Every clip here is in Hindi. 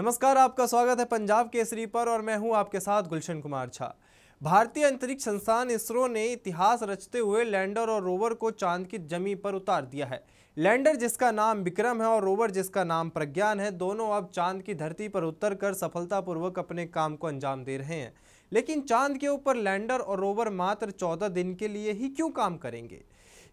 नमस्कार आपका स्वागत है पंजाब केसरी पर और मैं हूं आपके साथ गुलशन कुमार झा भारतीय अंतरिक्ष संस्थान इसरो ने इतिहास रचते हुए लैंडर और रोवर को चांद की जमी पर उतार दिया है लैंडर जिसका नाम विक्रम है और रोवर जिसका नाम प्रज्ञान है दोनों अब चांद की धरती पर उतर कर सफलतापूर्वक अपने काम को अंजाम दे रहे हैं लेकिन चांद के ऊपर लैंडर और रोवर मात्र चौदह दिन के लिए ही क्यों काम करेंगे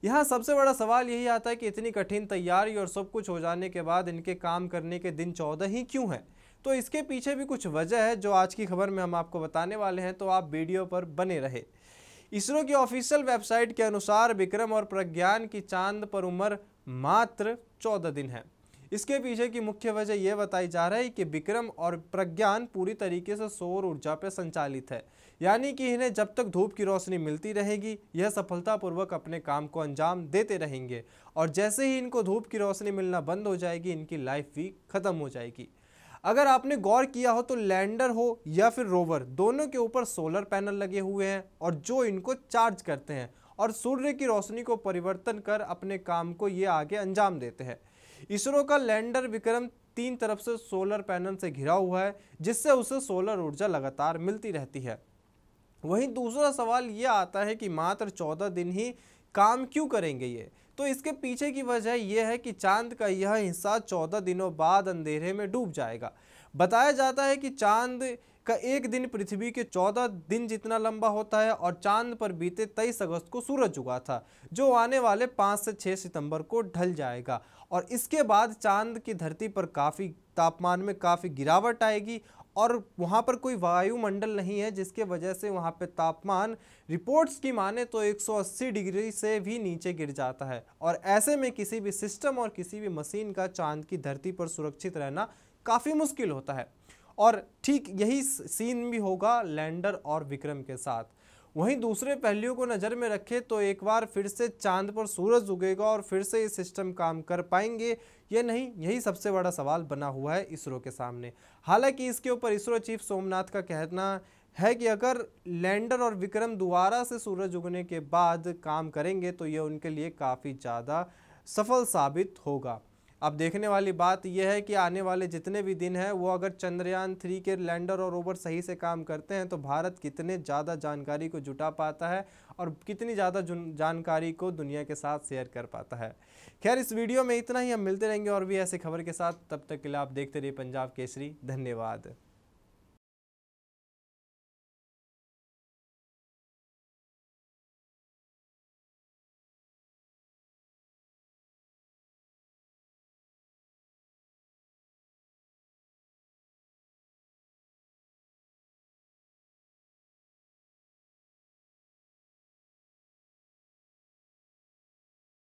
यहाँ सबसे बड़ा सवाल यही आता है कि इतनी कठिन तैयारी और सब कुछ हो जाने के बाद इनके काम करने के दिन चौदह ही क्यों हैं तो इसके पीछे भी कुछ वजह है जो आज की खबर में हम आपको बताने वाले हैं तो आप वीडियो पर बने रहे इसरो की ऑफिशियल वेबसाइट के अनुसार विक्रम और प्रज्ञान की चांद पर उम्र मात्र चौदह दिन है इसके पीछे की मुख्य वजह यह बताई जा रही है कि विक्रम और प्रज्ञान पूरी तरीके से सौर ऊर्जा पर संचालित है यानी कि इन्हें जब तक धूप की रोशनी मिलती रहेगी यह सफलतापूर्वक अपने काम को अंजाम देते रहेंगे और जैसे ही इनको धूप की रोशनी मिलना बंद हो जाएगी इनकी लाइफ भी ख़त्म हो जाएगी अगर आपने गौर किया हो तो लैंडर हो या फिर रोवर दोनों के ऊपर सोलर पैनल लगे हुए हैं और जो इनको चार्ज करते हैं और सूर्य की रोशनी को परिवर्तन कर अपने काम को ये आगे अंजाम देते हैं इसरो का लैंडर विक्रम तीन तरफ से सोलर पैनल से घिरा हुआ है जिससे उसे सोलर ऊर्जा लगातार मिलती रहती है वहीं दूसरा सवाल ये आता है कि मात्र चौदह दिन ही काम क्यों करेंगे ये तो इसके पीछे की वजह यह है कि चांद का यह हिस्सा चौदह दिनों बाद अंधेरे में डूब जाएगा बताया जाता है कि चांद का एक दिन पृथ्वी के चौदह दिन जितना लंबा होता है और चांद पर बीते तेईस अगस्त को सूरज उगा था जो आने वाले पाँच से छः सितंबर को ढल जाएगा और इसके बाद चांद की धरती पर काफ़ी तापमान में काफ़ी गिरावट आएगी और वहाँ पर कोई वायुमंडल नहीं है जिसके वजह से वहाँ पे तापमान रिपोर्ट्स की माने तो 180 डिग्री से भी नीचे गिर जाता है और ऐसे में किसी भी सिस्टम और किसी भी मशीन का चांद की धरती पर सुरक्षित रहना काफ़ी मुश्किल होता है और ठीक यही सीन भी होगा लैंडर और विक्रम के साथ वहीं दूसरे पहलुओं को नज़र में रखें तो एक बार फिर से चांद पर सूरज उगेगा और फिर से ये सिस्टम काम कर पाएंगे या नहीं यही सबसे बड़ा सवाल बना हुआ है इसरो के सामने हालांकि इसके ऊपर इसरो चीफ सोमनाथ का कहना है कि अगर लैंडर और विक्रम दोबारा से सूरज उगने के बाद काम करेंगे तो ये उनके लिए काफ़ी ज़्यादा सफल साबित होगा अब देखने वाली बात यह है कि आने वाले जितने भी दिन हैं वो अगर चंद्रयान थ्री के लैंडर और रोबर सही से काम करते हैं तो भारत कितने ज़्यादा जानकारी को जुटा पाता है और कितनी ज़्यादा जानकारी को दुनिया के साथ शेयर कर पाता है खैर इस वीडियो में इतना ही हम मिलते रहेंगे और भी ऐसे खबर के साथ तब तक के लिए आप देखते रहिए पंजाब केसरी धन्यवाद